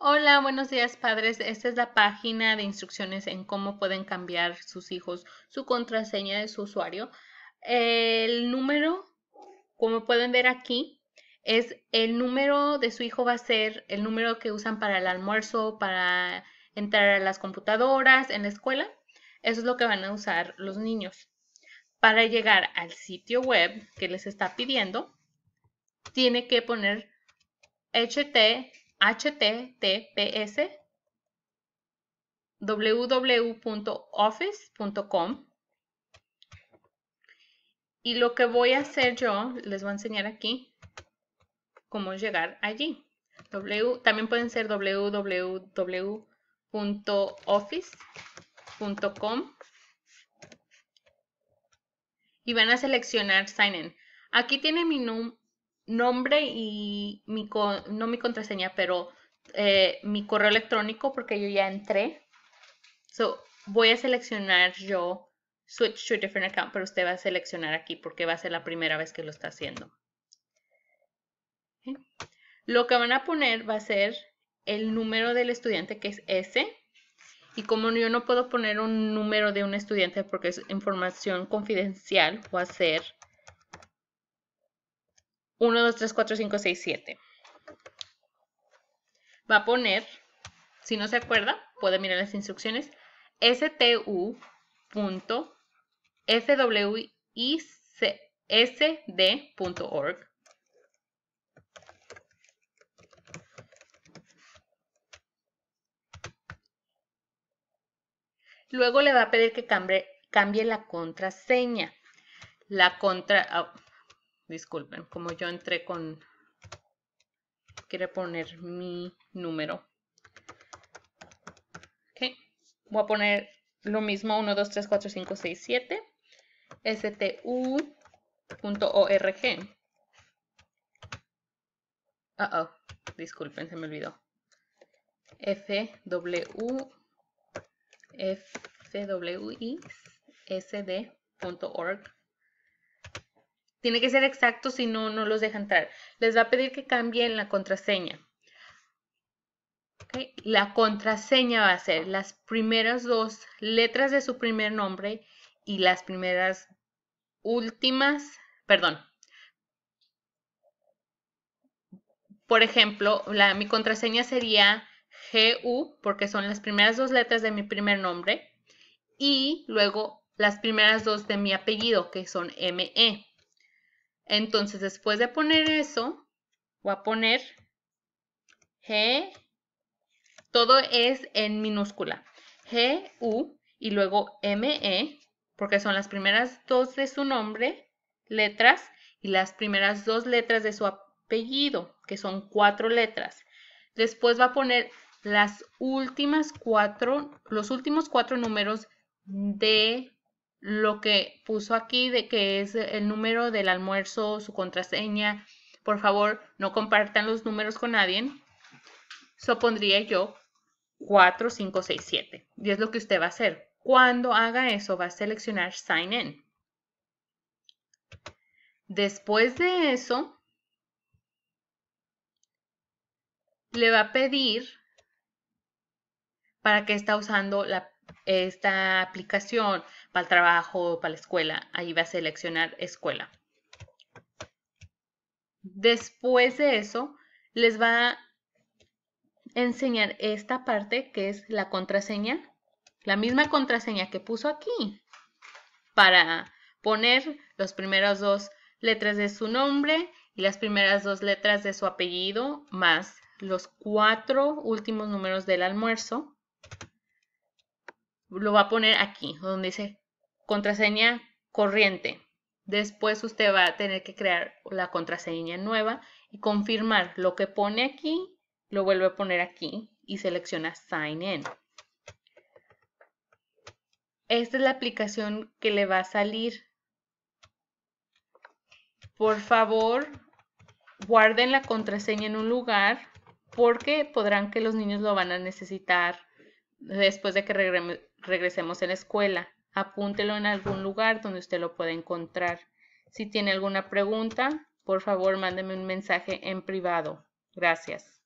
Hola, buenos días padres. Esta es la página de instrucciones en cómo pueden cambiar sus hijos su contraseña de su usuario. El número, como pueden ver aquí, es el número de su hijo va a ser el número que usan para el almuerzo, para entrar a las computadoras, en la escuela. Eso es lo que van a usar los niños. Para llegar al sitio web que les está pidiendo, tiene que poner HT https www.office.com y lo que voy a hacer yo, les voy a enseñar aquí cómo llegar allí. también pueden ser www.office.com y van a seleccionar Sign In. Aquí tiene mi, num, nombre y mi, no mi contraseña, pero eh, mi correo electrónico porque yo ya entré. So, voy a seleccionar yo switch to different account, pero usted va a seleccionar aquí porque va a ser la primera vez que lo está haciendo. Lo que van a poner va a ser el número del estudiante que es ese. Y como yo no puedo poner un número de un estudiante porque es información confidencial, va a ser 1, 2, 3, 4, 5, 6, 7. Va a poner, si no se acuerda, puede mirar las instrucciones, stu.fwisd.org. Luego le va a pedir que cambie, cambie la contraseña. La contra, Disculpen, como yo entré con... Quiere poner mi número. Ok. Voy a poner lo mismo, 1, 2, 3, 4, 5, 6, 7. stu.org. Uh oh, disculpen, se me olvidó. S FWISD.org tiene que ser exacto, si no, no los deja entrar. Les va a pedir que cambien la contraseña. La contraseña va a ser las primeras dos letras de su primer nombre y las primeras últimas, perdón. Por ejemplo, mi contraseña sería GU, porque son las primeras dos letras de mi primer nombre, y luego las primeras dos de mi apellido, que son ME. Entonces, después de poner eso, voy a poner G, todo es en minúscula, G, U y luego M, E, porque son las primeras dos de su nombre, letras, y las primeras dos letras de su apellido, que son cuatro letras. Después va a poner las últimas cuatro, los últimos cuatro números de lo que puso aquí de que es el número del almuerzo, su contraseña. Por favor, no compartan los números con nadie. supondría yo 4, 5, 7. Y es lo que usted va a hacer. Cuando haga eso, va a seleccionar Sign In. Después de eso, le va a pedir para qué está usando la, esta aplicación, para trabajo, para la escuela. Ahí va a seleccionar escuela. Después de eso, les va a enseñar esta parte que es la contraseña. La misma contraseña que puso aquí para poner los primeros dos letras de su nombre y las primeras dos letras de su apellido más los cuatro últimos números del almuerzo. Lo va a poner aquí, donde dice contraseña corriente. Después usted va a tener que crear la contraseña nueva y confirmar lo que pone aquí, lo vuelve a poner aquí y selecciona Sign In. Esta es la aplicación que le va a salir. Por favor, guarden la contraseña en un lugar porque podrán que los niños lo van a necesitar después de que regresemos en la escuela apúntelo en algún lugar donde usted lo pueda encontrar. Si tiene alguna pregunta, por favor mándeme un mensaje en privado. Gracias.